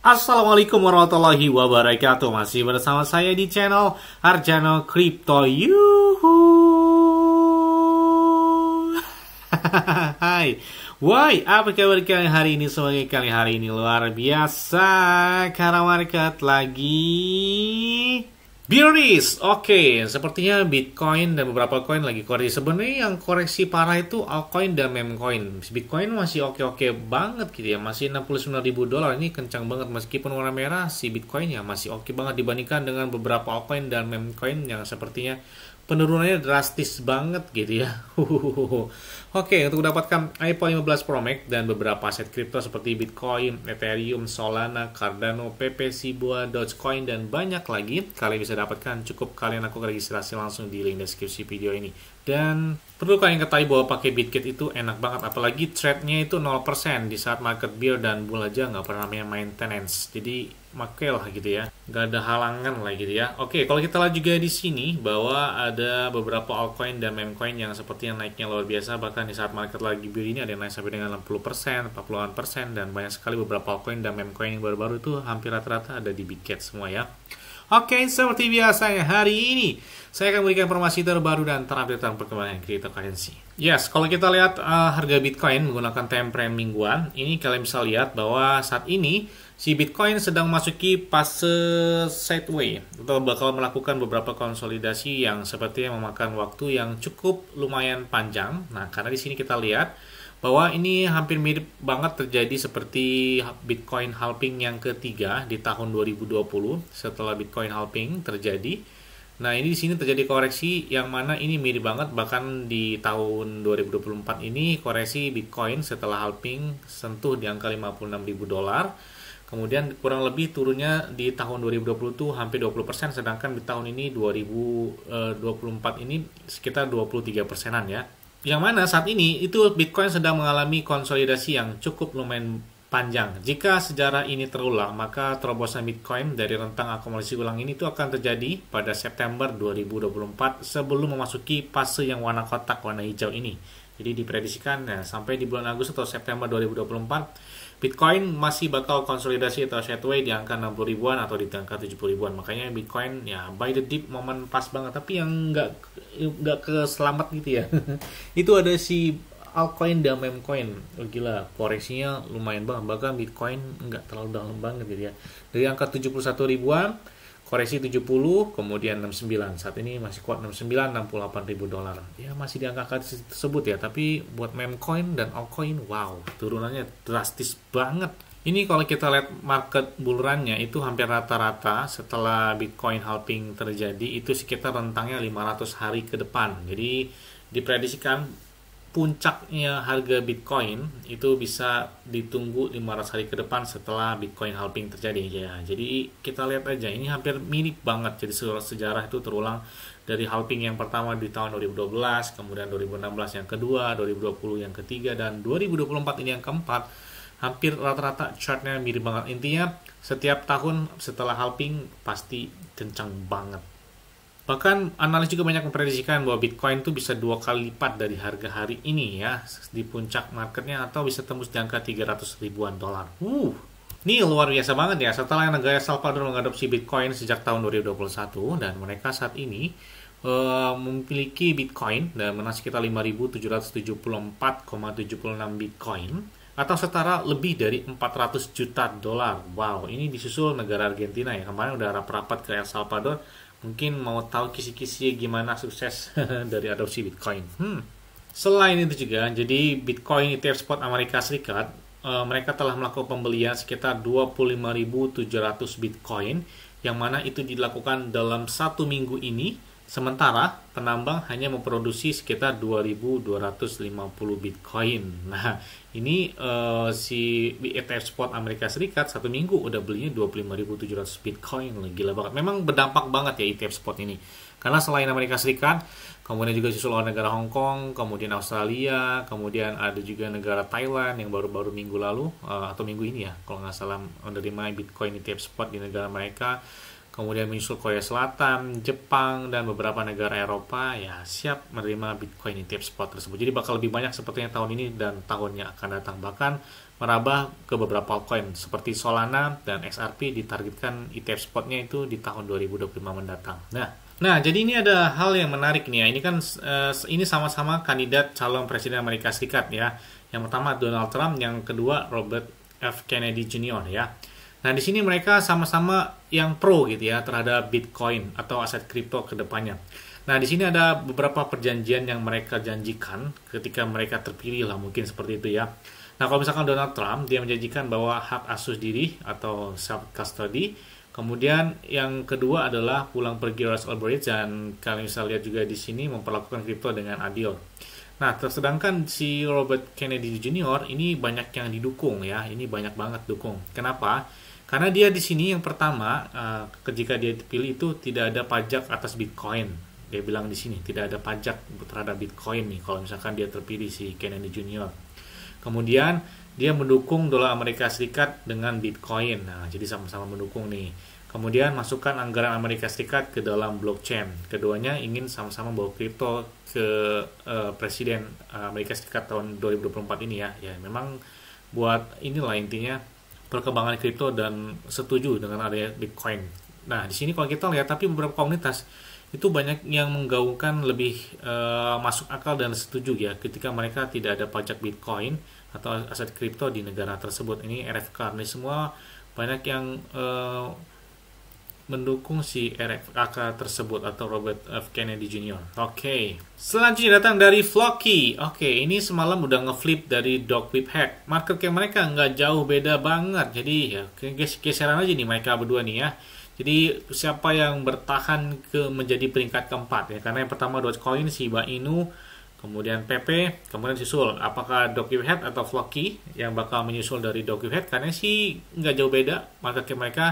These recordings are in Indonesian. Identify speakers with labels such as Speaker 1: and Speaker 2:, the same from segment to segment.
Speaker 1: Assalamualaikum warahmatullahi wabarakatuh Masih bersama saya di channel Arjano Crypto Yuhu Hai Woi, apa kabar kalian hari ini? Semoga kalian hari ini luar biasa Karena market lagi Bearish, oke, okay. sepertinya Bitcoin dan beberapa koin lagi koreksi. Sebenarnya yang koreksi parah itu altcoin dan memecoin. Bitcoin masih oke-oke banget gitu ya, masih 69 ribu dolar ini kencang banget meskipun warna merah si Bitcoin ya masih oke banget dibandingkan dengan beberapa altcoin dan memecoin yang sepertinya penurunannya drastis banget gitu ya. Oke, untuk mendapatkan iPhone 15 Pro Max dan beberapa aset kripto seperti Bitcoin, Ethereum, Solana, Cardano, PP, Sibua, Dogecoin, dan banyak lagi, kalian bisa dapatkan cukup kalian aku registrasi langsung di link deskripsi video ini. Dan perlu kalian ketahui bahwa pakai Bitkit itu enak banget, apalagi trade-nya itu 0% di saat market bear dan bull aja nggak pernah namanya maintenance. Jadi makelah gitu ya, nggak ada halangan lah gitu ya. Oke, kalau kita lihat juga di sini bahwa ada beberapa altcoin dan memcoin yang seperti yang naiknya luar biasa, bahkan di saat market lagi bear ini ada yang naik sampai dengan 60%, 40-an persen, dan banyak sekali beberapa altcoin dan memcoin yang baru-baru itu hampir rata-rata ada di Bitkit semua ya. Oke, seperti biasa hari ini saya akan memberikan informasi terbaru dan terupdate tentang perkembangan cryptocurrency. Yes, kalau kita lihat uh, harga Bitcoin menggunakan time frame mingguan, ini kalian bisa lihat bahwa saat ini si Bitcoin sedang masuki fase sideway atau bakal melakukan beberapa konsolidasi yang sepertinya memakan waktu yang cukup lumayan panjang. Nah, karena di sini kita lihat bahwa ini hampir mirip banget terjadi seperti Bitcoin halving yang ketiga di tahun 2020 setelah Bitcoin halving terjadi. Nah, ini di sini terjadi koreksi yang mana ini mirip banget bahkan di tahun 2024 ini koreksi Bitcoin setelah halving sentuh di angka 56.000 dolar. Kemudian kurang lebih turunnya di tahun 2020 itu hampir 20% sedangkan di tahun ini 2024 eh, ini sekitar 23 persenan ya yang mana saat ini itu Bitcoin sedang mengalami konsolidasi yang cukup lumayan panjang. Jika sejarah ini terulang, maka terobosan Bitcoin dari rentang akumulasi ulang ini itu akan terjadi pada September 2024 sebelum memasuki fase yang warna kotak warna hijau ini. Jadi diprediksikan ya, sampai di bulan Agustus atau September 2024 Bitcoin masih bakal konsolidasi atau sideways di angka 60 ribuan atau di angka 70 ribuan. Makanya Bitcoin ya buy the dip momen pas banget tapi yang nggak nggak keselamat gitu ya. itu ada si altcoin dan memcoin, Oh, gila, koreksinya lumayan banget. Bahkan Bitcoin nggak terlalu dalam banget gitu ya. Dari angka 71 ribuan koreksi 70 kemudian 69 saat ini masih kuat 69 68 ribu dolar ya masih di angka tersebut ya tapi buat memcoin dan altcoin wow turunannya drastis banget ini kalau kita lihat market bulurannya itu hampir rata-rata setelah Bitcoin halving terjadi itu sekitar rentangnya 500 hari ke depan. Jadi diprediksikan puncaknya harga Bitcoin itu bisa ditunggu 500 hari ke depan setelah Bitcoin halving terjadi ya. Jadi kita lihat aja ini hampir mirip banget jadi sejarah itu terulang dari halving yang pertama di tahun 2012, kemudian 2016 yang kedua, 2020 yang ketiga dan 2024 ini yang keempat. Hampir rata-rata chartnya mirip banget. Intinya setiap tahun setelah halving pasti kencang banget Bahkan analis juga banyak memprediksikan bahwa Bitcoin itu bisa dua kali lipat dari harga hari ini ya di puncak marketnya atau bisa tembus di angka 300 ribuan dolar. Uh, ini luar biasa banget ya setelah negara Salvador mengadopsi Bitcoin sejak tahun 2021 dan mereka saat ini uh, memiliki Bitcoin dan menang sekitar 5.774,76 Bitcoin atau setara lebih dari 400 juta dolar. Wow, ini disusul negara Argentina ya. Kemarin udah rapat-rapat ke El Salvador mungkin mau tahu kisi-kisi gimana sukses dari adopsi Bitcoin. Hmm. Selain itu juga, jadi Bitcoin ETF spot Amerika Serikat, e, mereka telah melakukan pembelian sekitar 25.700 Bitcoin, yang mana itu dilakukan dalam satu minggu ini Sementara penambang hanya memproduksi sekitar 2.250 Bitcoin. Nah, ini uh, si ETF spot Amerika Serikat satu minggu udah belinya 25.700 Bitcoin. Gila banget. Memang berdampak banget ya ETF spot ini. Karena selain Amerika Serikat, kemudian juga susul oleh negara Hong Kong, kemudian Australia, kemudian ada juga negara Thailand yang baru-baru minggu lalu uh, atau minggu ini ya, kalau nggak salah menerima Bitcoin ETF spot di negara mereka kemudian menyusul Korea Selatan, Jepang, dan beberapa negara Eropa ya siap menerima Bitcoin di spot tersebut. Jadi bakal lebih banyak sepertinya tahun ini dan tahunnya akan datang. Bahkan merabah ke beberapa altcoin seperti Solana dan XRP ditargetkan ETF spotnya itu di tahun 2025 mendatang. Nah, Nah, jadi ini ada hal yang menarik nih ya. Ini kan uh, ini sama-sama kandidat calon presiden Amerika Serikat ya. Yang pertama Donald Trump, yang kedua Robert F. Kennedy Jr. ya. Nah, di sini mereka sama-sama yang pro gitu ya terhadap Bitcoin atau aset kripto ke depannya. Nah, di sini ada beberapa perjanjian yang mereka janjikan ketika mereka terpilih lah mungkin seperti itu ya. Nah, kalau misalkan Donald Trump dia menjanjikan bahwa hak asuh diri atau self custody Kemudian yang kedua adalah pulang pergi Ross Ulbricht dan kalian bisa lihat juga di sini memperlakukan kripto dengan adil. Nah, sedangkan si Robert Kennedy Jr. ini banyak yang didukung ya, ini banyak banget dukung. Kenapa? Karena dia di sini yang pertama uh, ketika dia dipilih itu tidak ada pajak atas Bitcoin. Dia bilang di sini tidak ada pajak terhadap Bitcoin nih kalau misalkan dia terpilih si Kennedy Junior. Kemudian dia mendukung dolar Amerika Serikat dengan Bitcoin. Nah, jadi sama-sama mendukung nih. Kemudian masukkan anggaran Amerika Serikat ke dalam blockchain. Keduanya ingin sama-sama bawa kripto ke uh, presiden eh, Amerika Serikat tahun 2024 ini ya. Ya memang buat inilah intinya perkembangan kripto dan setuju dengan adanya Bitcoin. Nah, di sini kalau kita lihat tapi beberapa komunitas itu banyak yang menggaungkan lebih uh, masuk akal dan setuju ya ketika mereka tidak ada pajak Bitcoin atau aset kripto di negara tersebut. Ini RFK ini semua banyak yang uh, mendukung si RFK tersebut atau Robert F. Kennedy Jr. Oke, okay. selanjutnya datang dari Flocky. Oke, okay, ini semalam udah ngeflip dari Dog Whip Hack. Market kayak mereka nggak jauh beda banget. Jadi ya ges geseran aja nih mereka berdua nih ya. Jadi siapa yang bertahan ke menjadi peringkat keempat ya? Karena yang pertama si Ba Inu, kemudian PP, kemudian susul apakah Head atau Flocky yang bakal menyusul dari Head? karena sih nggak jauh beda market cap mereka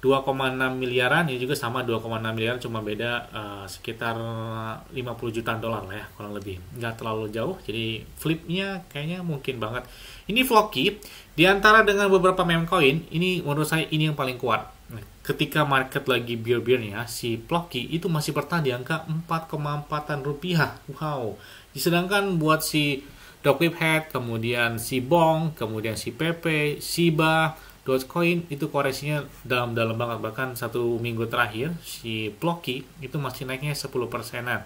Speaker 1: 2,6 miliaran ini ya juga sama 2,6 miliar cuma beda uh, sekitar 50 jutaan dolar lah ya kurang lebih nggak terlalu jauh jadi flipnya kayaknya mungkin banget ini Floki diantara dengan beberapa meme coin ini menurut saya ini yang paling kuat nah, ketika market lagi bir-birnya ya, si Floki itu masih bertahan di angka 4,4an rupiah wow sedangkan buat si Dogwhip Head kemudian si Bong kemudian si Pepe Siba Dogecoin itu koreksinya dalam-dalam banget bahkan satu minggu terakhir si Blocky itu masih naiknya 10 persenan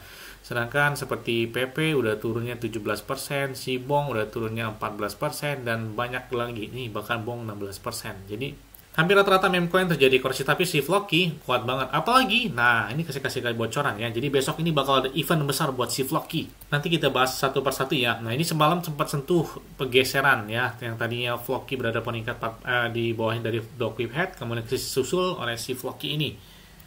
Speaker 1: sedangkan seperti PP udah turunnya 17 persen si Bong udah turunnya 14 persen dan banyak lagi nih bahkan Bong 16 persen jadi hampir rata-rata meme koin terjadi korsi tapi si Flocky kuat banget apalagi nah ini kasih kasih kali bocoran ya jadi besok ini bakal ada event besar buat si Flocky nanti kita bahas satu per satu ya nah ini semalam sempat sentuh pergeseran ya yang tadinya Flocky berada peningkat uh, eh, di bawahnya dari Dog Whip Head kemudian disusul oleh si Flocky ini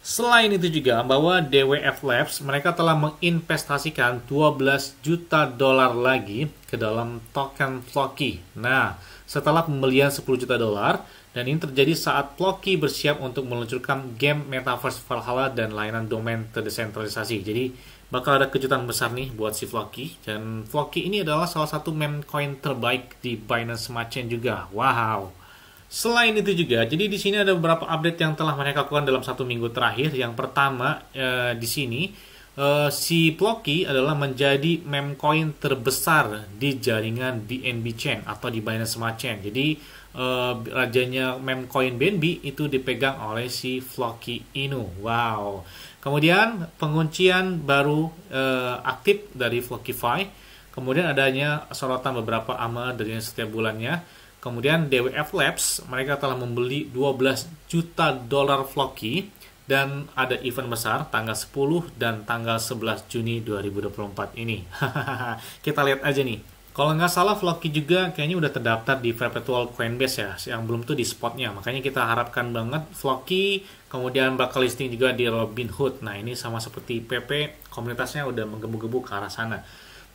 Speaker 1: Selain itu juga bahwa DWF Labs mereka telah menginvestasikan 12 juta dolar lagi ke dalam token Flocky. Nah, setelah pembelian 10 juta dolar dan ini terjadi saat Plocky bersiap untuk meluncurkan game Metaverse Valhalla dan layanan domain terdesentralisasi. Jadi bakal ada kejutan besar nih buat si Flocky dan Flocky ini adalah salah satu meme coin terbaik di Binance Smart Chain juga. Wow. Selain itu juga, jadi di sini ada beberapa update yang telah mereka lakukan dalam satu minggu terakhir. Yang pertama eh, di sini Eh, si Plocky adalah menjadi memcoin terbesar di jaringan BNB Chain atau di Binance Smart Chain. Jadi uh, rajanya memcoin BNB itu dipegang oleh si Flocky Inu. Wow. Kemudian penguncian baru uh, aktif dari Flockify. Kemudian adanya sorotan beberapa AMA dari setiap bulannya. Kemudian DWF Labs mereka telah membeli 12 juta dolar Flocky dan ada event besar tanggal 10 dan tanggal 11 Juni 2024 ini. Kita lihat aja nih. Kalau nggak salah Floki juga kayaknya udah terdaftar di Perpetual Coinbase ya, yang belum tuh di spotnya. Makanya kita harapkan banget Floki kemudian bakal listing juga di Robinhood. Nah ini sama seperti PP, komunitasnya udah menggebu-gebu ke arah sana.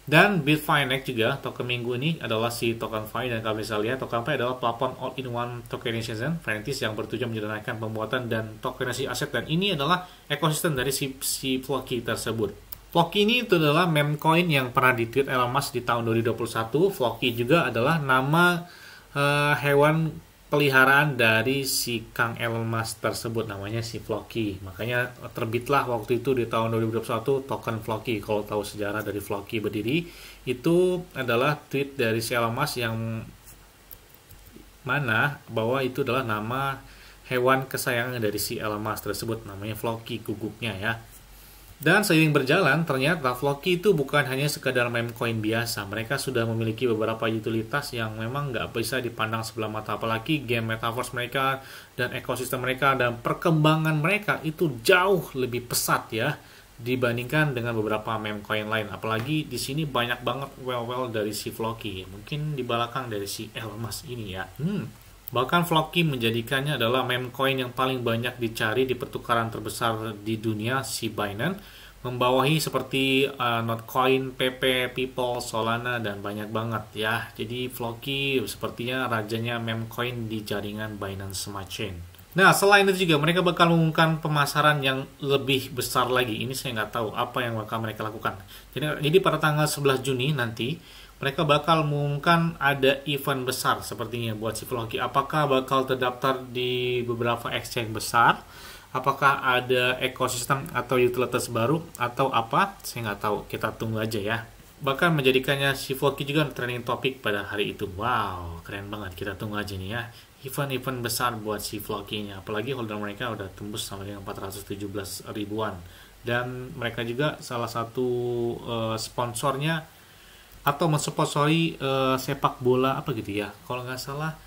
Speaker 1: Dan Bitfinex juga token minggu ini adalah si token Fi dan kalian bisa lihat token Fi adalah platform all-in-one tokenization franchise yang bertujuan menyederhanakan pembuatan dan tokenisasi aset dan ini adalah ekosistem dari si, si Flocky tersebut. Flocky ini itu adalah coin yang pernah tweet Elon Musk di tahun 2021. Flocky juga adalah nama uh, hewan peliharaan dari si Kang Elon Musk tersebut namanya si Floki. Makanya terbitlah waktu itu di tahun 2021 token Floki. Kalau tahu sejarah dari Floki berdiri, itu adalah tweet dari si Elon Musk yang mana bahwa itu adalah nama hewan kesayangan dari si Elon Musk tersebut namanya Floki guguknya ya. Dan seiring berjalan, ternyata Floki itu bukan hanya sekadar meme coin biasa. Mereka sudah memiliki beberapa utilitas yang memang nggak bisa dipandang sebelah mata. Apalagi game metaverse mereka dan ekosistem mereka dan perkembangan mereka itu jauh lebih pesat ya dibandingkan dengan beberapa meme coin lain. Apalagi di sini banyak banget well-well dari si Floki. Mungkin di belakang dari si Elmas ini ya. Hmm, Bahkan Floki menjadikannya adalah meme coin yang paling banyak dicari di pertukaran terbesar di dunia, si Binance, membawahi seperti uh, Notcoin, PP, People, Solana, dan banyak banget ya. Jadi Floki sepertinya rajanya meme coin di jaringan Binance Smart Chain. Nah, selain itu juga mereka bakal mengumumkan pemasaran yang lebih besar lagi. Ini saya nggak tahu apa yang bakal mereka lakukan. Jadi, jadi pada tanggal 11 Juni nanti, mereka bakal mengumumkan ada event besar sepertinya buat si Floki. Apakah bakal terdaftar di beberapa exchange besar? Apakah ada ekosistem atau utilitas baru atau apa? Saya nggak tahu. Kita tunggu aja ya. Bahkan menjadikannya si Floki juga trending topik pada hari itu. Wow, keren banget. Kita tunggu aja nih ya. Event-event besar buat si Floki-nya. Apalagi holder mereka udah tembus sampai dengan 417 ribuan. Dan mereka juga salah satu uh, sponsornya atau mensponsori uh, eh, sepak bola apa gitu ya kalau nggak salah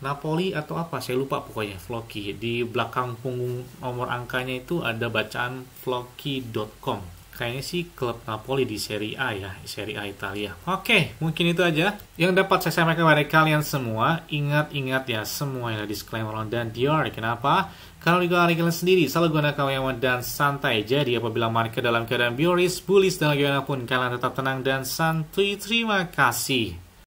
Speaker 1: Napoli atau apa saya lupa pokoknya Floki di belakang punggung nomor angkanya itu ada bacaan floki.com kayaknya sih klub Napoli di Serie A ya, Serie A Italia. Oke, mungkin itu aja yang dapat saya sampaikan kepada kalian semua. Ingat-ingat ya, semua yang ada disclaimer dan Dior. Kenapa? Kalau di kalian sendiri, selalu gunakan kewenangan dan santai. Jadi, apabila market dalam keadaan bioris, bullish, dan lagi pun, kalian tetap tenang dan santuy. Terima kasih.